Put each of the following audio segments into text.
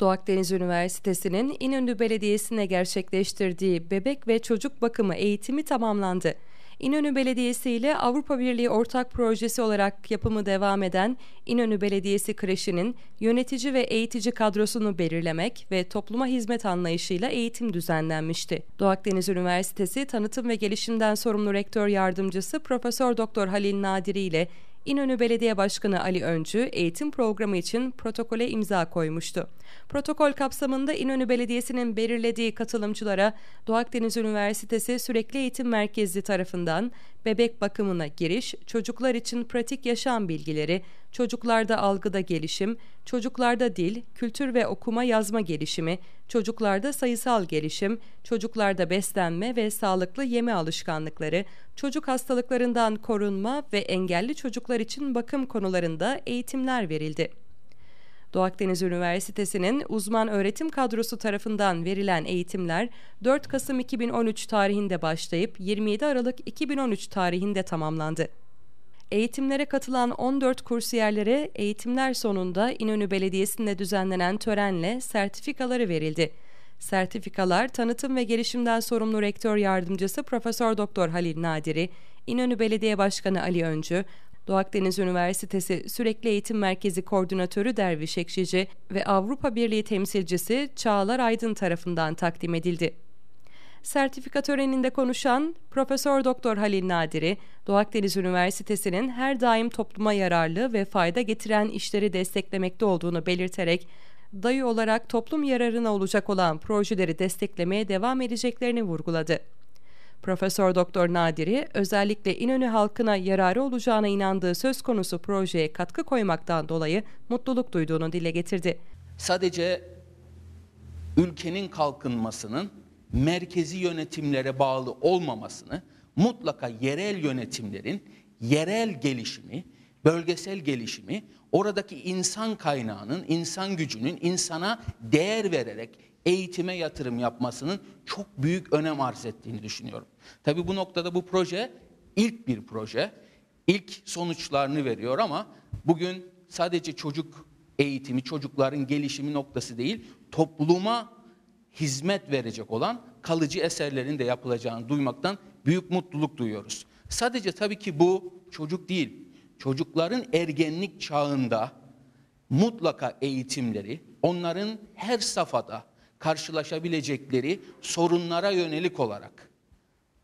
Doğu Akdeniz Üniversitesi'nin İnönü Belediyesi'ne gerçekleştirdiği bebek ve çocuk bakımı eğitimi tamamlandı. İnönü Belediyesi ile Avrupa Birliği ortak projesi olarak yapımı devam eden İnönü Belediyesi kreşinin yönetici ve eğitici kadrosunu belirlemek ve topluma hizmet anlayışıyla eğitim düzenlenmişti. Doğu Akdeniz Üniversitesi Tanıtım ve Gelişimden sorumlu rektör yardımcısı Profesör Doktor Halil Nadiri ile İnönü Belediye Başkanı Ali Öncü eğitim programı için protokole imza koymuştu. Protokol kapsamında İnönü Belediyesi'nin belirlediği katılımcılara Doğu Akdeniz Üniversitesi Sürekli Eğitim Merkezi tarafından bebek bakımına giriş, çocuklar için pratik yaşam bilgileri, çocuklarda algıda gelişim, çocuklarda dil, kültür ve okuma yazma gelişimi, çocuklarda sayısal gelişim, çocuklarda beslenme ve sağlıklı yeme alışkanlıkları, çocuk hastalıklarından korunma ve engelli çocuklar için bakım konularında eğitimler verildi. Doğu Akdeniz Üniversitesi'nin uzman öğretim kadrosu tarafından verilen eğitimler 4 Kasım 2013 tarihinde başlayıp 27 Aralık 2013 tarihinde tamamlandı. Eğitimlere katılan 14 kursiyerlere eğitimler sonunda İnönü Belediyesi'nde düzenlenen törenle sertifikaları verildi. Sertifikalar tanıtım ve gelişimden sorumlu rektör yardımcısı Profesör Doktor Halil Nadiri, İnönü Belediye Başkanı Ali Öncü, Doğu Akdeniz Üniversitesi Sürekli Eğitim Merkezi Koordinatörü Derviş Ekşici ve Avrupa Birliği temsilcisi Çağlar Aydın tarafından takdim edildi. Sertifika töreninde konuşan Profesör Doktor Halil Nadiri, Doğu Akdeniz Üniversitesi'nin her daim topluma yararlı ve fayda getiren işleri desteklemekte olduğunu belirterek, dayı olarak toplum yararına olacak olan projeleri desteklemeye devam edeceklerini vurguladı. Profesör Doktor Nadiri özellikle İnönü halkına yararı olacağına inandığı söz konusu projeye katkı koymaktan dolayı mutluluk duyduğunu dile getirdi. Sadece ülkenin kalkınmasının merkezi yönetimlere bağlı olmamasını, mutlaka yerel yönetimlerin yerel gelişimi, bölgesel gelişimi oradaki insan kaynağının, insan gücünün insana değer vererek eğitime yatırım yapmasının çok büyük önem arz ettiğini düşünüyorum. Tabi bu noktada bu proje ilk bir proje. ilk sonuçlarını veriyor ama bugün sadece çocuk eğitimi, çocukların gelişimi noktası değil, topluma hizmet verecek olan kalıcı eserlerin de yapılacağını duymaktan büyük mutluluk duyuyoruz. Sadece tabii ki bu çocuk değil, çocukların ergenlik çağında mutlaka eğitimleri, onların her safhada karşılaşabilecekleri sorunlara yönelik olarak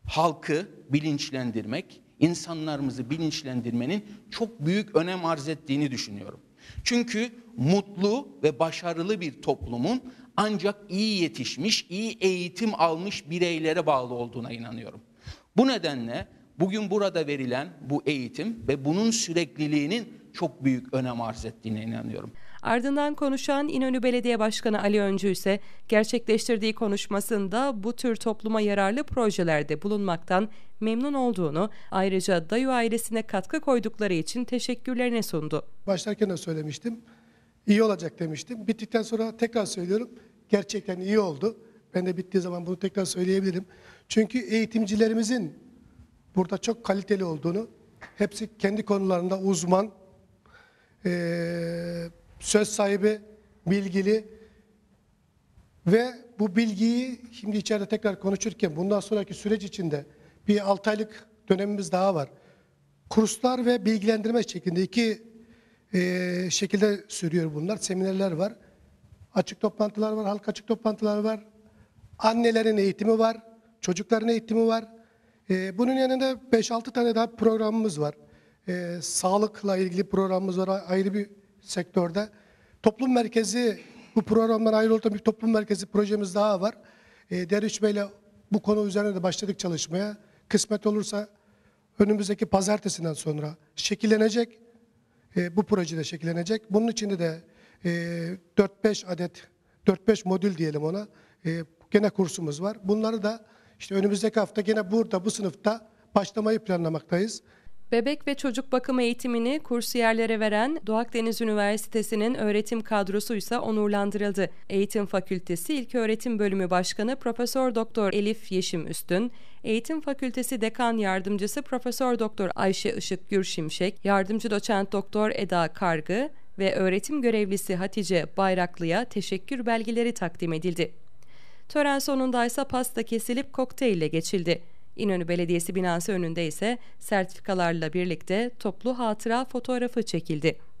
halkı bilinçlendirmek, insanlarımızı bilinçlendirmenin çok büyük önem arz ettiğini düşünüyorum. Çünkü mutlu ve başarılı bir toplumun ancak iyi yetişmiş, iyi eğitim almış bireylere bağlı olduğuna inanıyorum. Bu nedenle bugün burada verilen bu eğitim ve bunun sürekliliğinin çok büyük önem arz ettiğine inanıyorum. Ardından konuşan İnönü Belediye Başkanı Ali Öncü ise gerçekleştirdiği konuşmasında bu tür topluma yararlı projelerde bulunmaktan memnun olduğunu ayrıca Dayı ailesine katkı koydukları için teşekkürlerini sundu. Başlarken de söylemiştim. İyi olacak demiştim. Bittikten sonra tekrar söylüyorum. Gerçekten iyi oldu. Ben de bittiği zaman bunu tekrar söyleyebilirim. Çünkü eğitimcilerimizin burada çok kaliteli olduğunu, hepsi kendi konularında uzman, e, söz sahibi, bilgili ve bu bilgiyi şimdi içeride tekrar konuşurken bundan sonraki süreç içinde bir 6 aylık dönemimiz daha var. Kurslar ve bilgilendirme şeklinde iki e, şekilde sürüyor bunlar. Seminerler var, açık toplantılar var, halk açık toplantılar var, annelerin eğitimi var, çocukların eğitimi var. Ee, bunun yanında 5-6 tane daha programımız var. Ee, sağlıkla ilgili programımız var ayrı bir sektörde. Toplum merkezi, bu programdan ayrı olan bir toplum merkezi projemiz daha var. E, Derviş Bey'le bu konu üzerine de başladık çalışmaya. Kısmet olursa önümüzdeki pazartesinden sonra şekillenecek. E, bu projede şekillenecek. Bunun içinde de e, 4-5 adet, 4-5 modül diyelim ona e, gene kursumuz var. Bunları da işte önümüzdeki hafta yine burada bu sınıfta başlamayı planlamaktayız. Bebek ve çocuk bakım eğitimini kursiyerlere veren Doğu Akdeniz Üniversitesi'nin öğretim kadrosu ise onurlandırıldı. Eğitim Fakültesi İlköğretim Bölümü Başkanı Profesör Doktor Elif Yeşim Üstün, Eğitim Fakültesi Dekan Yardımcısı Profesör Doktor Ayşe Işık Gürşimşek, Yardımcı Doçent Doktor Eda Kargı ve öğretim görevlisi Hatice Bayraklı'ya teşekkür belgeleri takdim edildi. Tören sonunda ise pasta kesilip kokteyle geçildi. İnönü Belediyesi binası önünde ise sertifikalarla birlikte toplu hatıra fotoğrafı çekildi.